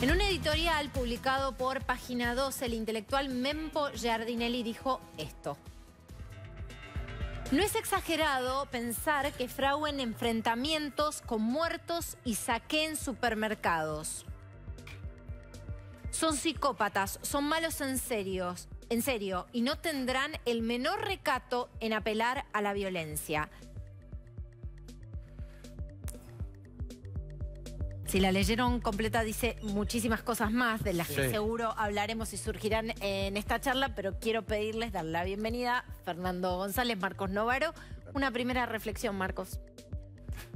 En un editorial publicado por Página 12, el intelectual Mempo Giardinelli dijo esto. No es exagerado pensar que frauen enfrentamientos con muertos y saquen supermercados. Son psicópatas, son malos en serio, en serio, y no tendrán el menor recato en apelar a la violencia. Si la leyeron completa, dice muchísimas cosas más de las que seguro hablaremos y surgirán en esta charla, pero quiero pedirles dar la bienvenida a Fernando González, Marcos Novaro. Una primera reflexión, Marcos.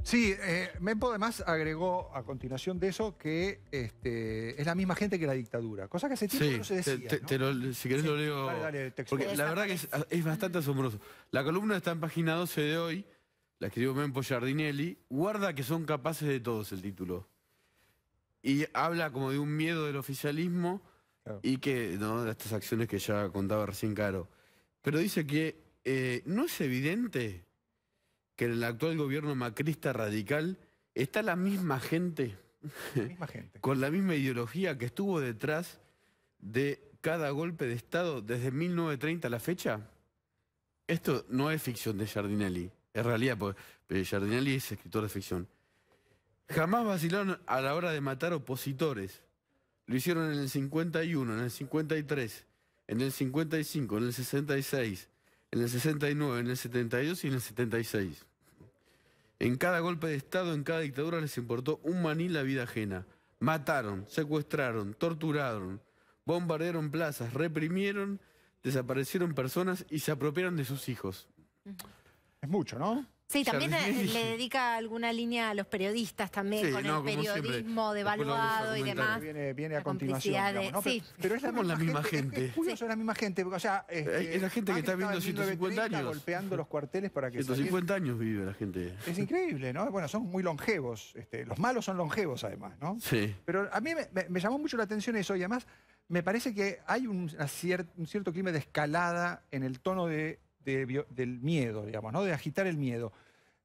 Sí, eh, Mempo además agregó a continuación de eso que este, es la misma gente que la dictadura, cosa que hace tiempo no se decía. si querés lo leo, porque la verdad que es, bastante asombroso. La columna está en página 12 de hoy, la escribió Mempo Giardinelli, guarda que son capaces de todos el título y habla como de un miedo del oficialismo y que, ¿no? De estas acciones que ya contaba recién Caro. Pero dice que eh, no es evidente que en el actual gobierno macrista radical está la misma gente, con la misma ideología que estuvo detrás de cada golpe de Estado desde 1930 a la fecha. Esto no es ficción de Giardinelli, es realidad, porque eh, Giardinelli es escritor de ficción. Jamás vacilaron a la hora de matar opositores. Lo hicieron en el 51, en el 53, en el 55, en el 66, en el 69, en el 72 y en el 76. En cada golpe de Estado, en cada dictadura les importó un maní la vida ajena. Mataron, secuestraron, torturaron, bombardearon plazas, reprimieron, desaparecieron personas y se apropiaron de sus hijos. Es mucho, ¿no? Sí, también eh, le, dedica alguna línea a los periodistas también, con el periodismo devaluado y demás. Viene, a continuación. pero, es la misma, gente. Eh, es la misma gente. es la gente que está viendo 150 años. golpeando los cuarteles para que 150 años vive la gente. Es increíble, ¿no? Bueno, son muy longevos. Este, los malos son longevos, además, ¿no? Sí. Pero a mí me, llamó mucho la atención eso y además me parece que hay un cierto clima de escalada en el tono de del miedo, digamos, ¿no? de agitar el miedo.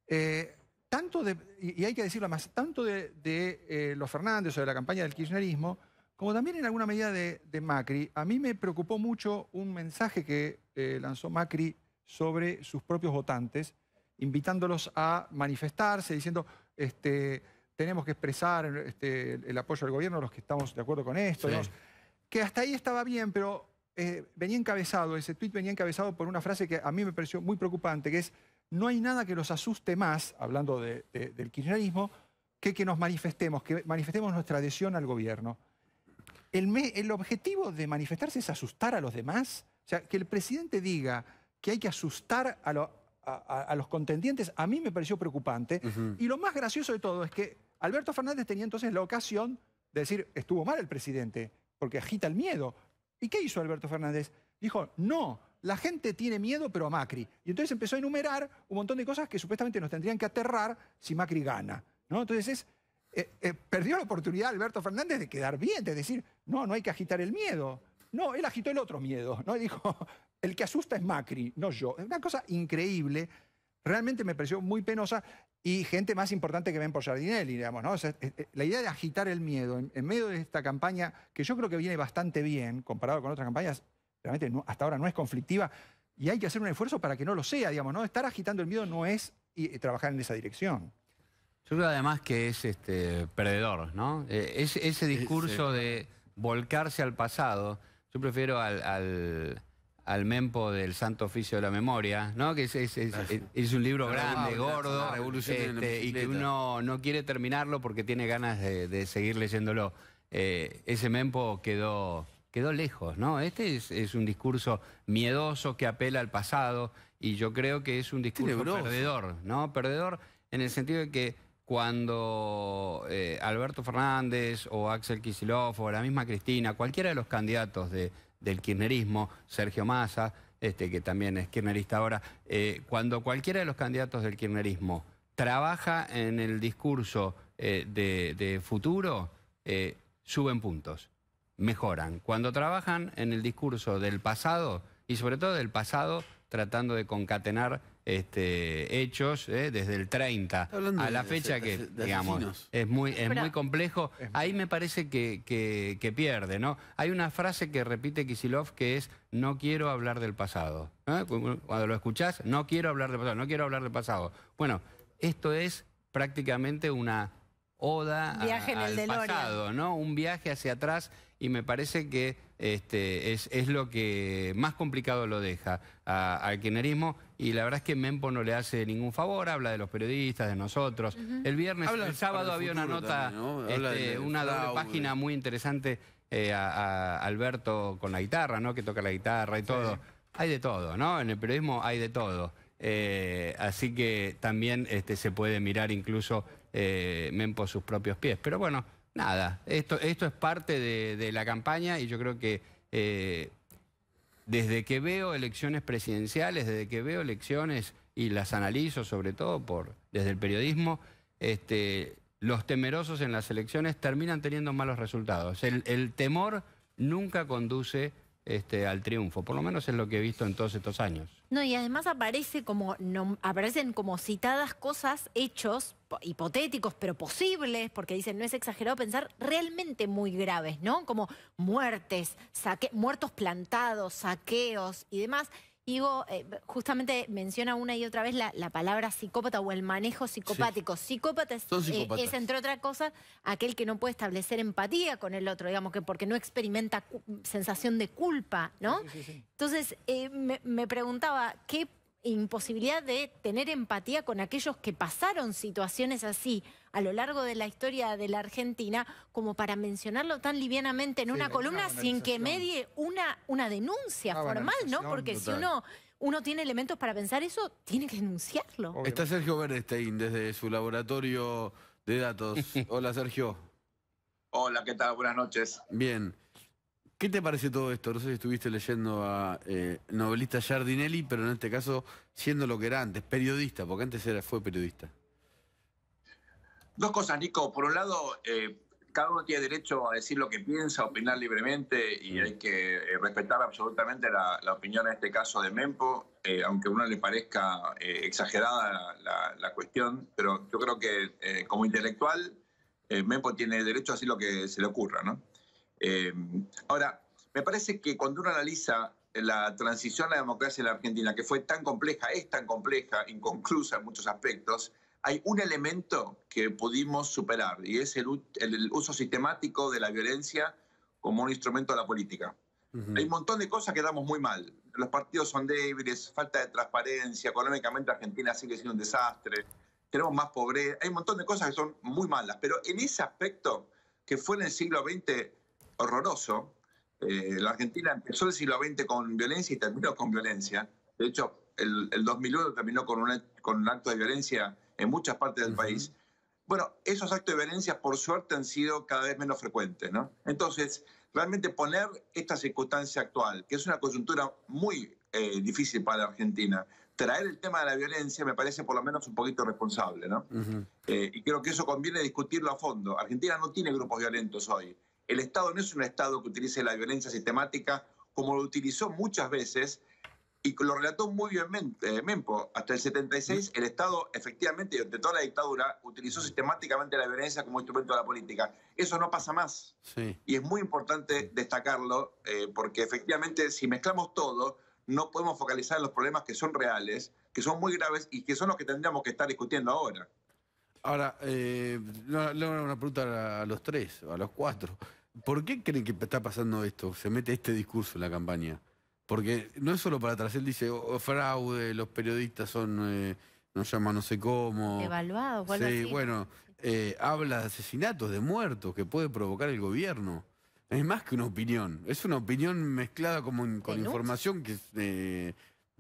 Eh, tanto de, y hay que decirlo más, tanto de, eh, los Fernández o de la campaña del kirchnerismo, como también en alguna medida de, Macri, a mí me preocupó mucho un mensaje que eh, lanzó Macri sobre sus propios votantes, invitándolos a manifestarse, diciendo, este, tenemos que expresar este, el apoyo al gobierno, los que estamos de acuerdo con esto, que hasta ahí estaba bien, pero eh, venía encabezado, ese tweet, venía encabezado por una frase que a mí me pareció muy preocupante, que es, no hay nada que los asuste más, hablando del kirchnerismo, que que nos manifestemos, que manifestemos nuestra adhesión al gobierno. El, objetivo de manifestarse es asustar a los demás. O sea, que el presidente diga que hay que asustar a, a, los contendientes, a mí me pareció preocupante. Y lo más gracioso de todo es que Alberto Fernández tenía entonces la ocasión de decir, estuvo mal el presidente, porque agita el miedo. ¿Y qué hizo Alberto Fernández? Dijo, no, la gente tiene miedo, pero a Macri. Y entonces empezó a enumerar un montón de cosas que supuestamente nos tendrían que aterrar si Macri gana. ¿no? Entonces eh, eh, perdió la oportunidad Alberto Fernández de quedar bien, de decir, no, no hay que agitar el miedo. No, él agitó el otro miedo. ¿no? dijo, el que asusta es Macri, no yo. Es una cosa increíble. Realmente me pareció muy penosa y gente más importante que ven por Sardinelli, digamos, ¿no? Eh, eh, la idea de agitar el miedo en, medio de esta campaña, que yo creo que viene bastante bien comparado con otras campañas, realmente hasta ahora no es conflictiva, y hay que hacer un esfuerzo para que no lo sea, digamos, ¿no? Estar agitando el miedo no es eh, trabajar en esa dirección. Yo creo además que es este, perdedor, ¿no? Es, ese discurso de volcarse al pasado, yo prefiero al al Mempo del Santo Oficio de la Memoria, ¿no? Que es, un libro grande, gordo, este, y que uno no quiere terminarlo porque tiene ganas de, seguir leyéndolo. Eh, ese Mempo quedó, quedó lejos, ¿no? Este es, un discurso miedoso que apela al pasado y yo creo que es un discurso perdedor, ¿no? Perdedor en el sentido de que cuando eh, Alberto Fernández o Axel Kicillof o la misma Cristina, cualquiera de los candidatos de del kirchnerismo, Sergio Massa, este, que también es kirchnerista ahora, eh, cuando cualquiera de los candidatos del kirchnerismo trabaja en el discurso eh, de, futuro, eh, suben puntos, mejoran. Cuando trabajan en el discurso del pasado, y sobre todo del pasado, tratando de concatenar este, hechos eh, desde el 30 a la fecha que, digamos, es muy, es muy complejo. Ahí me parece que, que, pierde, ¿no? Hay una frase que repite Kisilov que es, no quiero hablar del pasado. Cuando lo escuchás, no quiero hablar del pasado, no quiero hablar del pasado. Bueno, esto es prácticamente una oda al pasado, ¿no? Un viaje hacia atrás y me parece que este, es, es, lo que más complicado lo deja al kirchnerismo y la verdad es que Mempo no le hace ningún favor, habla de los periodistas, de nosotros. El viernes, el sábado había una nota, este, una doble página muy interesante eh, a, Alberto con la guitarra, ¿no? que toca la guitarra y todo. Hay de todo, ¿no? En el periodismo hay de todo. Eh, así que también este, se puede mirar incluso eh, Mempo sus propios pies. Pero bueno, nada, esto, esto es parte de, la campaña y yo creo que eh, desde que veo elecciones presidenciales, desde que veo elecciones y las analizo sobre todo por, desde el periodismo, este, los temerosos en las elecciones terminan teniendo malos resultados. El, el temor nunca conduce a... Este, al triunfo. Por lo menos es lo que he visto en todos estos años. No, y además aparece como, aparecen como citadas cosas, hechos hipotéticos, pero posibles, porque dicen, no es exagerado pensar, realmente muy graves, ¿no? Como muertes, muertos plantados, saqueos y demás. Digo, eh, justamente menciona una y otra vez la, palabra psicópata o el manejo psicopático. Psicópata eh, es, entre otras cosas, aquel que no puede establecer empatía con el otro, digamos, que porque no experimenta sensación de culpa, ¿no? Entonces, eh, me, me preguntaba, ¿qué imposibilidad de tener empatía con aquellos que pasaron situaciones así a lo largo de la historia de la Argentina, como para mencionarlo tan livianamente en una columna sin que medie una, una denuncia formal, ¿no? Porque si uno uno tiene elementos para pensar eso, tiene que denunciarlo. Está Sergio Bernstein desde su laboratorio de datos. Hola, Sergio. Hola, ¿qué tal? Buenas noches. Bien. ¿Qué te parece todo esto? No sé si estuviste leyendo a eh, novelista Giardinelli, pero en este caso siendo lo que era antes, periodista, porque antes era, fue periodista. Dos cosas, Nico. Por un lado, eh, cada uno tiene derecho a decir lo que piensa, opinar libremente y mm. hay que eh, respetar absolutamente la, opinión en este caso de Mempo, aunque a uno le parezca exagerada la, la, cuestión, pero yo creo que como intelectual Mempo tiene derecho a decir lo que se le ocurra, ¿no? Eh, ahora, me parece que cuando uno analiza la transición a la democracia en la Argentina, que fue tan compleja, es tan compleja, inconclusa en muchos aspectos, hay un elemento que pudimos superar y es el, uso sistemático de la violencia como un instrumento de la política. Hay un montón de cosas que damos muy mal. Los partidos son débiles, falta de transparencia, económicamente Argentina sigue siendo un desastre, tenemos más pobreza, hay un montón de cosas que son muy malas, pero en ese aspecto que fue en el siglo XX horroroso. Eh, la Argentina empezó el siglo XX con violencia y terminó con violencia. De hecho, el, 2001 terminó con, con un acto de violencia en muchas partes del país. Bueno, esos actos de violencia, por suerte, han sido cada vez menos frecuentes, ¿no? Entonces, realmente poner esta circunstancia actual, que es una coyuntura muy eh, difícil para la Argentina, traer el tema de la violencia me parece por lo menos un poquito responsable, ¿no? Eh, y creo que eso conviene discutirlo a fondo. Argentina no tiene grupos violentos hoy. El Estado no es un Estado que utilice la violencia sistemática como lo utilizó muchas veces y lo relató muy bien eh, Mempo. Hasta el 76 el Estado efectivamente, durante toda la dictadura, utilizó sistemáticamente la violencia como instrumento de la política. Eso no pasa más. Y es muy importante destacarlo eh, porque efectivamente si mezclamos todo, no podemos focalizar en los problemas que son reales, que son muy graves y que son los que tendríamos que estar discutiendo ahora. Ahora, eh, le hago una pregunta a los tres, a los cuatro. ¿Por qué creen que está pasando esto? Se mete este discurso en la campaña. Porque no es solo para atrás, él dice oh, oh, fraude, los periodistas son, no eh, nos llaman no sé cómo. Evaluados, sí, bueno, eh, habla de asesinatos, de muertos que puede provocar el gobierno. Es más que una opinión, es una opinión mezclada con, con información que, eh,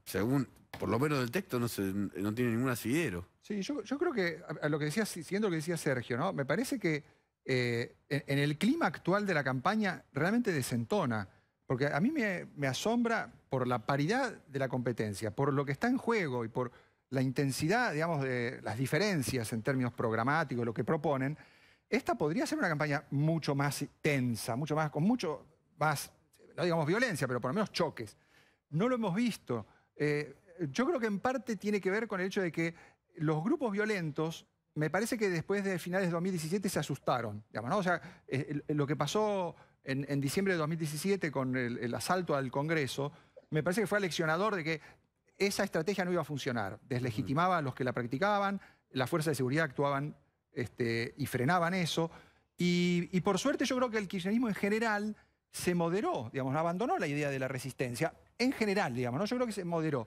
según, por lo menos del texto, no, tiene ningún asidero. Sí, yo, creo que, lo que decía, siguiendo lo que decía Sergio, ¿no? me parece que eh, en, el clima actual de la campaña realmente desentona, porque a mí me, asombra por la paridad de la competencia, por lo que está en juego y por la intensidad, digamos, de las diferencias en términos programáticos, lo que proponen, esta podría ser una campaña mucho más tensa, mucho más, con mucho más, no digamos violencia, pero por lo menos choques. No lo hemos visto. Eh, yo creo que en parte tiene que ver con el hecho de que los grupos violentos me parece que después de finales de 2017 se asustaron. Digamos, O sea, eh, eh, lo que pasó en, diciembre de 2017 con el, asalto al Congreso, me parece que fue aleccionador de que esa estrategia no iba a funcionar. Deslegitimaba a los que la practicaban, las fuerzas de seguridad actuaban este, y frenaban eso. Y, por suerte yo creo que el kirchnerismo en general se moderó, digamos, abandonó la idea de la resistencia. En general, digamos, yo creo que se moderó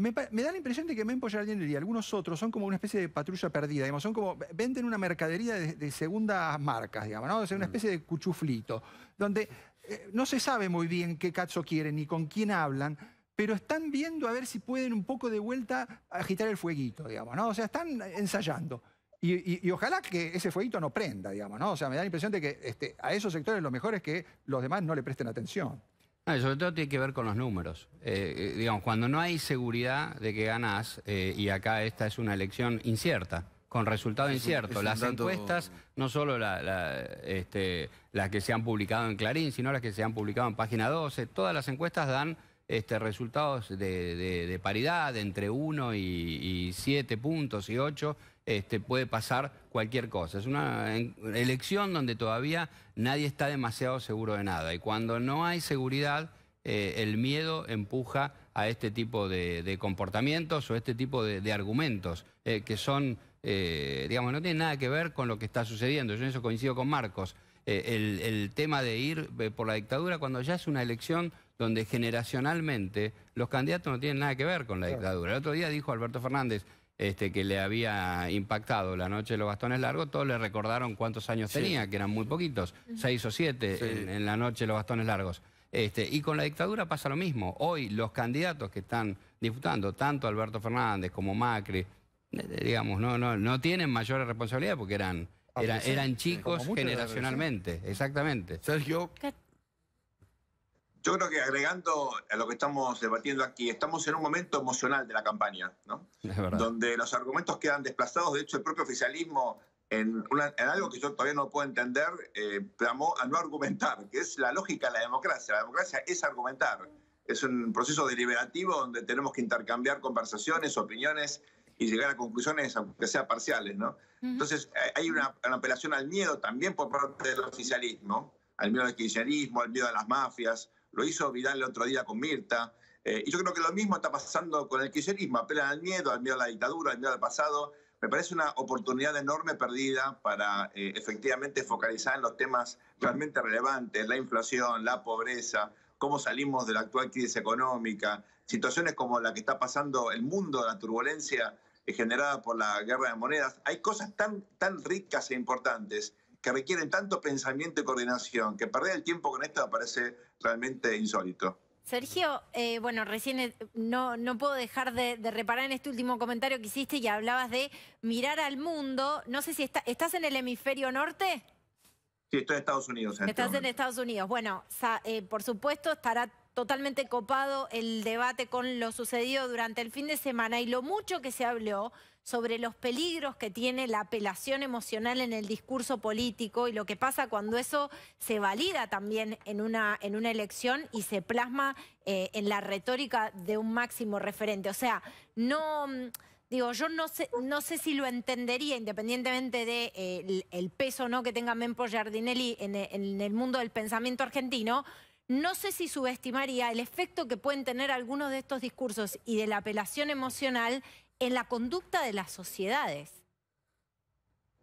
me, da la impresión de que Mempo Jardiner y algunos otros son como una especie de patrulla perdida, son como, venden una mercadería de, segundas marcas, digamos, una especie de cuchuflito, donde eh, no se sabe muy bien qué cacho quieren ni con quién hablan, pero están viendo a ver si pueden un poco de vuelta agitar el fueguito, digamos, ¿no? O sea, están ensayando. Y, ojalá que ese fueguito no prenda, digamos, O sea, me da la impresión de que este, a esos sectores lo mejor es que los demás no le presten atención. Ah, sobre todo tiene que ver con los números. Eh, eh, digamos, cuando no hay seguridad de que ganás, eh, y acá esta es una elección incierta, con resultado incierto. las encuestas, no solo este, las que se han publicado en Clarín, sino las que se han publicado en Página 12, todas las encuestas dan este, resultados de, de paridad entre 1 y 7 puntos y 8, este, puede pasar cualquier cosa. Es una elección donde todavía nadie está demasiado seguro de nada. Y cuando no hay seguridad, eh, el miedo empuja a este tipo de, comportamientos o este tipo de, argumentos eh, que son, eh, digamos, no tienen nada que ver con lo que está sucediendo. Yo en eso coincido con Marcos. el, tema de ir por la dictadura cuando ya es una elección donde generacionalmente los candidatos no tienen nada que ver con la dictadura. El otro día dijo Alberto Fernández, este, que le había impactado la noche de los bastones largos, todos le recordaron cuántos años tenía, que eran muy poquitos, seis o siete en, la noche de los bastones largos. Este, y con la dictadura pasa lo mismo. Hoy los candidatos que están disputando, tanto Alberto Fernández como Macri, eh, eh, digamos, no, no, no tienen mayor responsabilidad porque eran, ah, eran chicos generacionalmente, exactamente. Sergio, yo creo que agregando a lo que estamos debatiendo aquí, estamos en un momento emocional de la campaña, ¿no? Donde los argumentos quedan desplazados. De hecho, el propio oficialismo, en, en algo que yo todavía no puedo entender, eh, clamó a no argumentar, que es la lógica de la democracia. La democracia es argumentar. Es un proceso deliberativo donde tenemos que intercambiar conversaciones, opiniones y llegar a conclusiones, aunque sean parciales, ¿no? Entonces, eh, hay una, una apelación al miedo también por parte del oficialismo, al miedo al kirchnerismo, al miedo a las mafias lo hizo Vidal el otro día con Mirta. Eh, y yo creo que lo mismo está pasando con el kirchnerismo, apelan al miedo, al miedo a la dictadura, al miedo al pasado. Me parece una oportunidad enorme perdida para eh, efectivamente focalizar en los temas realmente relevantes, la inflación, la pobreza, cómo salimos de la actual crisis económica, situaciones como la que está pasando el mundo, la turbulencia eh, generada por la guerra de monedas. Hay cosas tan, tan ricas e importantes que requieren tanto pensamiento y coordinación, que perder el tiempo con esto me parece realmente insólito. Sergio, eh, bueno, recién eh, no, no puedo dejar de, reparar en este último comentario que hiciste y hablabas de mirar al mundo. No sé si estás en el hemisferio norte. Sí, estoy en Estados Unidos. Este estás en Estados Unidos. Bueno, eh, por supuesto estará totalmente copado el debate con lo sucedido durante el fin de semana y lo mucho que se habló sobre los peligros que tiene la apelación emocional en el discurso político y lo que pasa cuando eso se valida también en una, en una elección y se plasma eh, en la retórica de un máximo referente. O sea, no... Mm, digo, yo no sé, no sé si lo entendería, independientemente de eh, peso no que tenga Mempo Giardinelli en el mundo del pensamiento argentino, no sé si subestimaría el efecto que pueden tener algunos de estos discursos y de la apelación emocional en la conducta de las sociedades.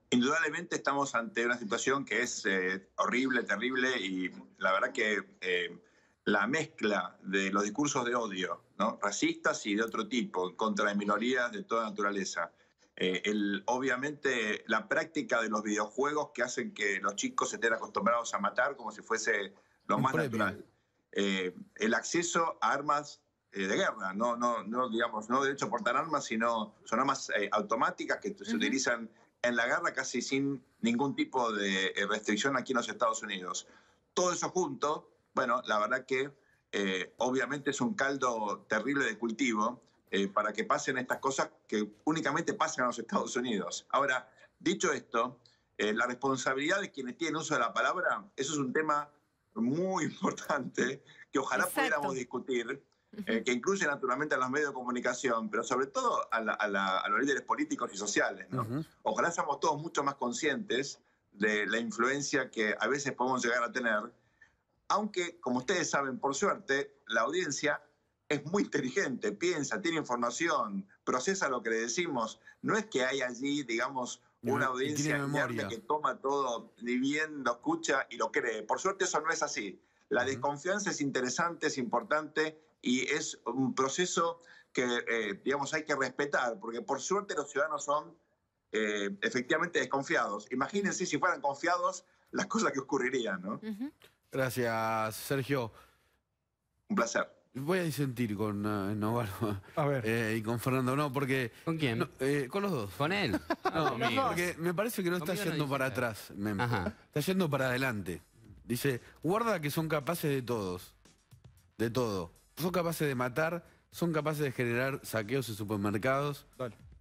Indudablemente estamos ante una situación que es eh, horrible, terrible y la verdad que eh, la mezcla de los discursos de odio, racistas y de otro tipo, contra minorías de toda naturaleza. Eh, obviamente la práctica de los videojuegos que hacen que los chicos se estén acostumbrados a matar como si fuese lo más natural. el acceso a armas eh, de guerra, no, no, no, digamos, no derecho a portar armas, sino son armas eh, automáticas que se utilizan en la guerra casi sin ningún tipo de eh, restricción aquí en los Estados Unidos. Todo eso junto, bueno, la verdad que obviamente es un caldo terrible de cultivo para que pasen estas cosas que únicamente pasan en los Estados Unidos. Ahora, dicho esto, la responsabilidad de quienes tienen uso de la palabra, eso es un tema muy importante que ojalá pudiéramos discutir eh, que incluye naturalmente a los medios de comunicación, pero sobre todo a, los líderes políticos y sociales. Ojalá seamos todos mucho más conscientes de la influencia que a veces podemos llegar a tener, aunque, como ustedes saben, por suerte, la audiencia es muy inteligente, piensa, tiene información, procesa lo que le decimos. No es que hay allí, digamos, una audiencia audiencia que toma todo ni bien, lo escucha y lo cree. Por suerte eso no es así. La desconfianza es interesante, es importante y es un proceso que, eh, digamos, hay que respetar, porque por suerte los ciudadanos son eh, efectivamente desconfiados. Imagínense si fueran confiados las cosas que ocurrirían, ¿no? Gracias, Sergio. Un placer. Voy a disentir con eh, y con Fernando, no, porque... ¿Con quién? con los dos. ¿Con él? Ah, me parece que no está yendo para atrás, Memo. Está yendo para adelante. Dice, guarda que son capaces de todos. De todo son capaces de matar, son capaces de generar saqueos en supermercados.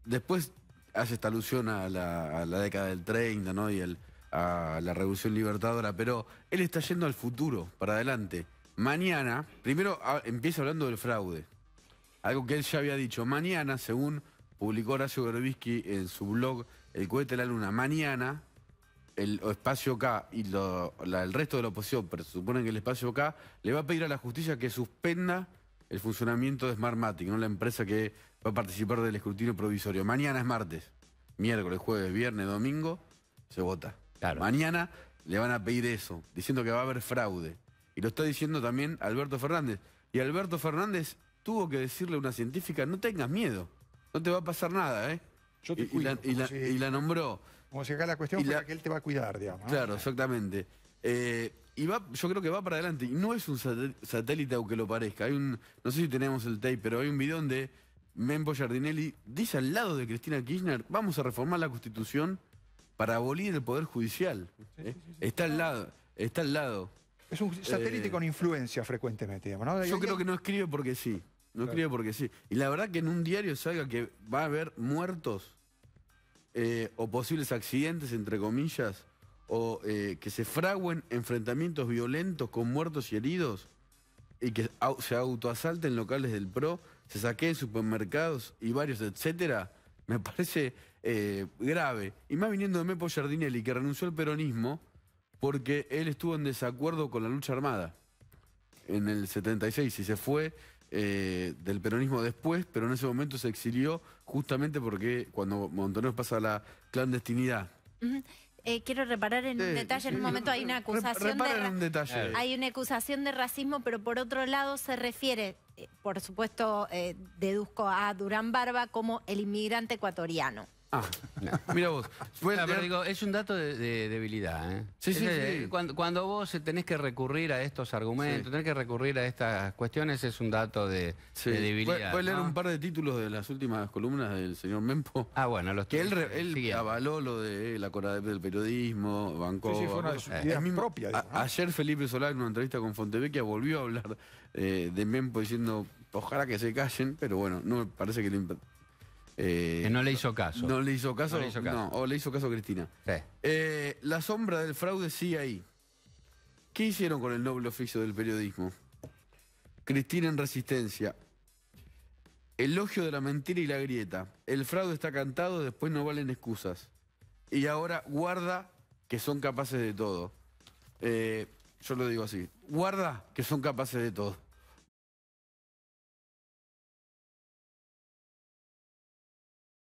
Después hace esta alusión a la, década del 30, ¿no? Y a la revolución libertadora, pero él está yendo al futuro, para adelante. Mañana, primero empieza hablando del fraude, algo que él ya había dicho. Mañana, según publicó Horacio Gorbisky en su blog El cohete de la luna, mañana el espacio K y el resto de la oposición presuponen que el espacio K le va a pedir a la justicia que suspenda el funcionamiento de Smartmatic, ¿no? la empresa que va a participar del escrutinio provisorio. Mañana es martes, miércoles, jueves, viernes, domingo, se vota. Mañana le van a pedir eso, diciendo que va a haber fraude. Y lo está diciendo también Alberto Fernández. Y Alberto Fernández tuvo que decirle a una científica, no tengas miedo, no te va a pasar nada, ¿eh? y la nombró. Como si acá la cuestión fuera que él te va a cuidar, digamos. Claro, exactamente. Eh, y va, yo creo que va para adelante. Y no es un satélite aunque lo parezca. Hay un, no sé si tenemos el tape, pero hay un video donde Membo Giardinelli dice al lado de Cristina Kirchner, vamos a reformar la Constitución para abolir el Poder Judicial. Eh, está al lado, está al lado. Es un satélite eh, con influencia frecuentemente, digamos, Yo creo que no escribe porque sí. No escribe porque sí. Y la verdad que en un diario salga que va a haber muertos eh, o posibles accidentes, entre comillas, o eh, que se fraguen enfrentamientos violentos con muertos y heridos, y que se autoasalten locales del PRO, se saqueen supermercados y varios, etcétera, me parece eh, grave. Y más viniendo de Mepo Giardinelli, que renunció al peronismo porque él estuvo en desacuerdo con la lucha armada en el 76 y se fue eh, del peronismo después, pero en ese momento se exilió justamente porque cuando Montoneros pasa a la clandestinidad. Eh, quiero reparar en un detalle, en un momento hay una acusación de hay una acusación de racismo, pero por otro lado se refiere, eh, por supuesto, deduzco a Durán Barba como el inmigrante ecuatoriano. Ah, mira vos. es un dato de, debilidad. ¿eh? Sí, sí, Cuando, vos tenés que recurrir a estos argumentos, tenés que recurrir a estas cuestiones, es un dato de, debilidad. Voy leer un par de títulos de las últimas columnas del señor Mempo. Ah, bueno, los Que él, avaló lo de la Coradep del periodismo, banco Sí, fue Ayer Felipe Solar, en una entrevista con Fontevecchia, volvió a hablar eh, de Mempo diciendo, ojalá que se callen, pero bueno, no me parece que le eh, que no le hizo caso. No le hizo caso. No le hizo caso. o le hizo caso a Cristina. Eh, la sombra del fraude sigue ahí. ¿Qué hicieron con el noble oficio del periodismo? Cristina en resistencia. Elogio de la mentira y la grieta. El fraude está cantado, después no valen excusas. Y ahora guarda que son capaces de todo. Eh, yo lo digo así. Guarda que son capaces de todo.